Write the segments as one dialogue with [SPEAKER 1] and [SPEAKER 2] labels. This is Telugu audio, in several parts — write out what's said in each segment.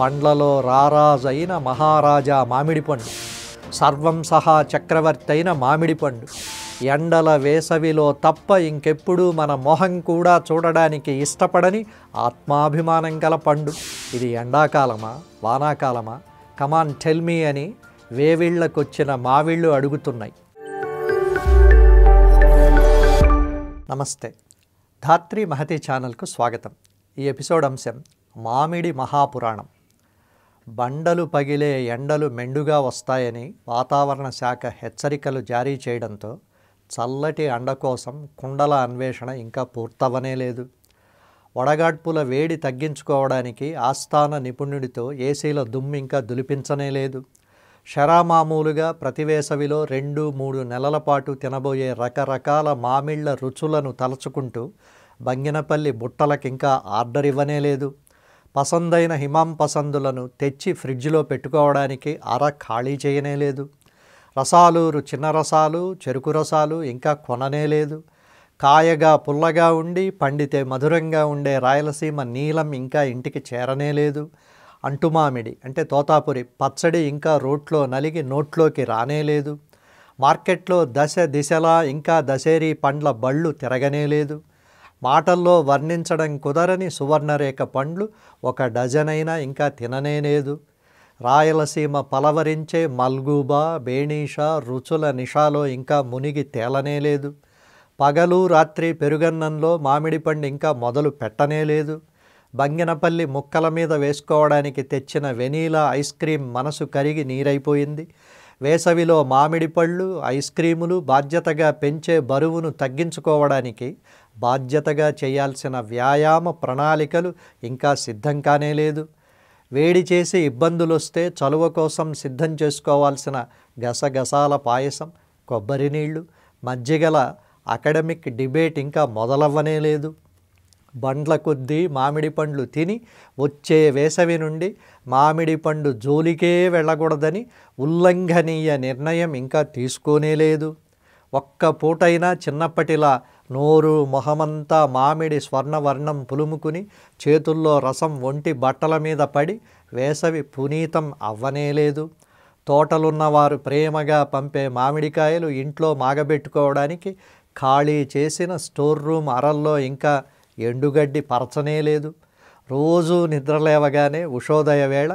[SPEAKER 1] పండ్లలో రారాజైన మహారాజా మామిడి పండు సర్వం సహా చక్రవర్తి అయిన మామిడి పండు ఎండల వేసవిలో తప్ప ఇంకెప్పుడూ మన మొహం కూడా చూడడానికి ఇష్టపడని ఆత్మాభిమానం గల పండు ఇది ఎండాకాలమా వానాకాలమా కమాన్ టెల్మీ అని వేవిళ్లకొచ్చిన మావిళ్ళు అడుగుతున్నాయి నమస్తే ధాత్రి మహతి ఛానల్కు స్వాగతం ఈ ఎపిసోడ్ అంశం మామిడి మహాపురాణం బండలు పగిలే ఎండలు మెండుగా వస్తాయని వాతావరణ శాఖ హెచ్చరికలు జారీ చేయడంతో చల్లటి అండ కోసం కుండల అన్వేషణ ఇంకా పూర్తవనే లేదు వడగాడ్పుల వేడి తగ్గించుకోవడానికి ఆస్థాన నిపుణుడితో ఏసీల దుమ్ము ఇంకా దులిపించనే లేదు షరామామూలుగా ప్రతివేసవిలో రెండు మూడు నెలల పాటు తినబోయే రకరకాల మామిళ్ల రుచులను తలచుకుంటూ బంగినపల్లి బుట్టలకింకా ఆర్డర్ ఇవ్వనే లేదు పసందైన హిమాం పసందులను తెచ్చి ఫ్రిడ్జ్లో పెట్టుకోవడానికి అర ఖాళీ చేయనే లేదు రసాలు చిన్న రసాలు చెరుకు రసాలు ఇంకా కొననే లేదు కాయగా పుల్లగా ఉండి పండితే మధురంగా ఉండే రాయలసీమ నీలం ఇంకా ఇంటికి చేరనే లేదు అంటుమామిడి అంటే తోతాపురి పచ్చడి ఇంకా రోట్లో నలిగి నోట్లోకి రానే లేదు మార్కెట్లో దశ దిశలా ఇంకా దశేరీ పండ్ల బళ్ళు తిరగనే లేదు మాటల్లో వర్ణించడం కుదరని సువర్ణరేఖ పండ్లు ఒక డజనైనా ఇంకా తిననేలేదు రాయలసీమ పలవరించే మల్గూబా బేణీష రుచుల నిషాలో ఇంకా మునిగి తేలనేలేదు పగలు రాత్రి పెరుగన్నంలో మామిడి పండు ఇంకా మొదలు పెట్టనేలేదు బంగినపల్లి ముక్కల మీద వేసుకోవడానికి తెచ్చిన వెనీలా ఐస్ క్రీమ్ మనసు కరిగి నీరైపోయింది వేసవిలో మామిడి పళ్ళు ఐస్ క్రీములు బాధ్యతగా పెంచే బరువును తగ్గించుకోవడానికి బాధ్యతగా చేయాల్సిన వ్యాయామ ప్రణాళికలు ఇంకా సిద్ధం కానేలేదు లేదు వేడి చేసి ఇబ్బందులు వస్తే చలువ కోసం సిద్ధం చేసుకోవాల్సిన గసగసాల పాయసం కొబ్బరి నీళ్లు మజ్జిగల అకాడమిక్ డిబేట్ ఇంకా మొదలవ్వనే లేదు బండ్ల కొద్దీ మామిడి పండ్లు తిని వచ్చే వేసవి నుండి మామిడి పండు జోలికే వెళ్ళకూడదని ఉల్లంఘనీయ నిర్ణయం ఇంకా తీసుకోనేలేదు ఒక్క పూటైనా చిన్నప్పటిలా నోరు మొహమంతా మామిడి స్వర్ణవర్ణం పులుముకుని చేతుల్లో రసం ఒంటి బట్టల మీద పడి వేసవి పునీతం అవ్వనేలేదు తోటలున్నవారు ప్రేమగా పంపే మామిడికాయలు ఇంట్లో మాగబెట్టుకోవడానికి ఖాళీ చేసిన స్టోర్ రూమ్ అరల్లో ఇంకా ఎండుగడ్డి పరచనే లేదు రోజు నిద్రలేవగానే ఉషోదయ వేళ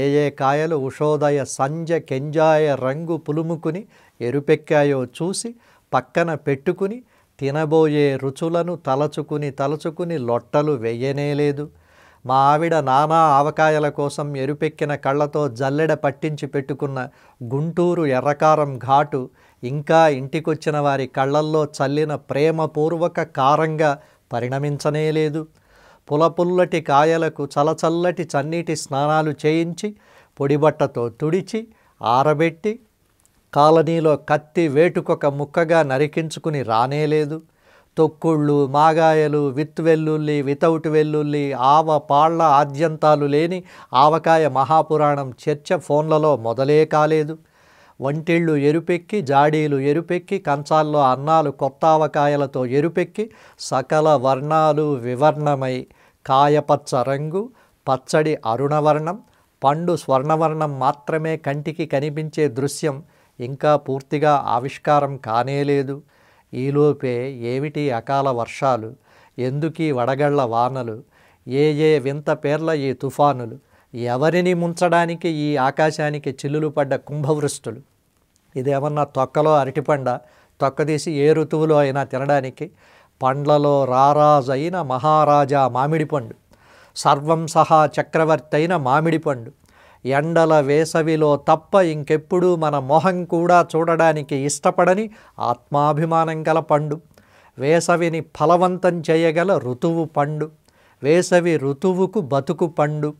[SPEAKER 1] ఏ ఏ కాయలు ఉషోదయ సంజ కెంజాయ రంగు పులుముకుని ఎరుపెక్కాయో చూసి పక్కన పెట్టుకుని తినబోయే రుచులను తలచుకుని తలచుకుని లొట్టలు వెయ్యనే లేదు మా ఆవిడ నానా ఆవకాయల కోసం ఎరుపెక్కిన కళ్ళతో జల్లెడ పట్టించి పెట్టుకున్న గుంటూరు ఎర్రకారం ఘాటు ఇంకా ఇంటికొచ్చిన వారి కళ్ళల్లో చల్లిన ప్రేమపూర్వక కారంగా పరిణమించనే లేదు పులపుల్లటి కాయలకు చలచల్లటి చన్నీటి స్నానాలు చేయించి పొడిబట్టతో తుడిచి ఆరబెట్టి కాలనీలో కత్తి వేటుకొక ముక్కగా నరికించుకుని రానేలేదు తొక్కుళ్ళు మాగాయలు విత్ వెల్లుల్లి వితౌట్ వెల్లుల్లి ఆవ పాళ్ల ఆద్యంతాలు లేని ఆవకాయ మహాపురాణం చర్చ ఫోన్లలో మొదలే కాలేదు వంటిళ్ళు ఎరుపెక్కి జాడీలు ఎరుపెక్కి కంచాల్లో అన్నాలు కొత్తావకాయలతో ఎరుపెక్కి సకల వర్ణాలు వివర్ణమై కాయపచ్చ రంగు పచ్చడి అరుణవర్ణం పండు స్వర్ణవర్ణం మాత్రమే కంటికి కనిపించే దృశ్యం ఇంకా పూర్తిగా ఆవిష్కారం కానేలేదు ఈలోపే ఏమిటి అకాల వర్షాలు ఎందుకీ వడగళ్ల వానలు ఏ ఏ వింత పేర్ల ఈ తుఫానులు ఎవరిని ముంచడానికి ఈ ఆకాశానికి చిల్లులు పడ్డ కుంభవృష్టులు ఇదేమన్నా తొక్కలో అరటిపండ తొక్కదీసి ఏ ఋతువులో అయినా తినడానికి పండ్లలో రారాజు అయిన మహారాజా మామిడి పండు సర్వం సహా చక్రవర్తి అయిన మామిడి పండు ఎండల వేసవిలో తప్ప ఇంకెప్పుడు మన మొహం కూడా చూడడానికి ఇష్టపడని ఆత్మాభిమానం గల పండు వేసవిని ఫలవంతం చేయగల ఋతువు పండు వేసవి ఋతువుకు బతుకు పండు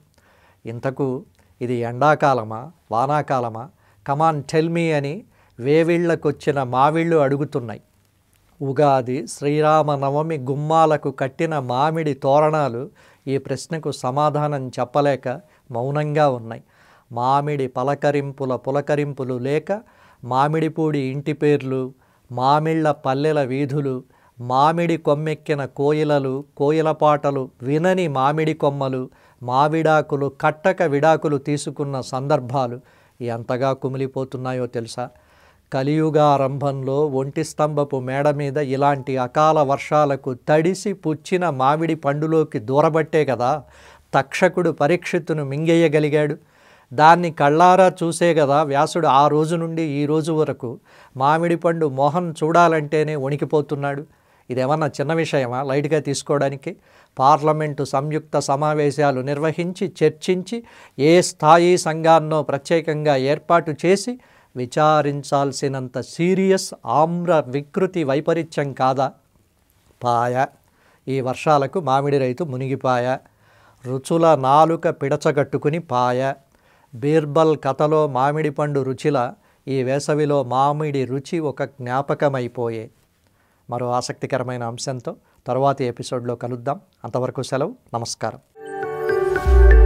[SPEAKER 1] ఇంతకు ఇది ఎండాకాలమా వానాకాలమా కమాన్ టెల్మీ అని వేవిళ్ళకొచ్చిన మావిళ్ళు అడుగుతున్నాయి ఉగాది శ్రీరామనవమి గుమ్మాలకు కట్టిన మామిడి తోరణాలు ఈ ప్రశ్నకు సమాధానం చెప్పలేక మౌనంగా ఉన్నాయి మామిడి పలకరింపుల పులకరింపులు లేక మామిడిపూడి ఇంటి పేర్లు మామిళ్ళ పల్లెల వీధులు మామిడి కొమ్మెక్కిన కోయిలలు కోయిల పాటలు వినని మామిడి కొమ్మలు మావిడాకులు కట్టక విడాకులు తీసుకున్న సందర్భాలు ఎంతగా కుమిలిపోతున్నాయో తెలుసా కలియుగారంభంలో ఒంటి స్తంభపు మేడ మీద ఇలాంటి అకాల వర్షాలకు తడిసి పుచ్చిన మామిడి పండులోకి దూరబట్టే కదా తక్షకుడు పరీక్షిత్తును మింగేయగలిగాడు దాన్ని కళ్ళారా చూసే కదా వ్యాసుడు ఆ రోజు నుండి ఈ రోజు వరకు మామిడి పండు మోహన్ చూడాలంటేనే వణికిపోతున్నాడు ఇదేమన్నా చిన్న విషయమా లైట్గా తీసుకోవడానికి పార్లమెంటు సంయుక్త సమావేశాలు నిర్వహించి చర్చించి ఏ స్థాయి సంఘాన్నో ప్రత్యేకంగా ఏర్పాటు చేసి విచారించాల్సినంత సీరియస్ ఆమ్ర వికృతి వైపరీత్యం కాదా పాయ ఈ వర్షాలకు మామిడి రైతు మునిగిపాయ రుచుల నాలుక పిడచగట్టుకుని పాయ బీర్బల్ కథలో మామిడి పండు రుచిల ఈ వేసవిలో మామిడి రుచి ఒక జ్ఞాపకమైపోయే మరో ఆసక్తికరమైన అంశంతో తరువాతి ఎపిసోడ్లో కలుద్దాం అంతవరకు సెలవు నమస్కారం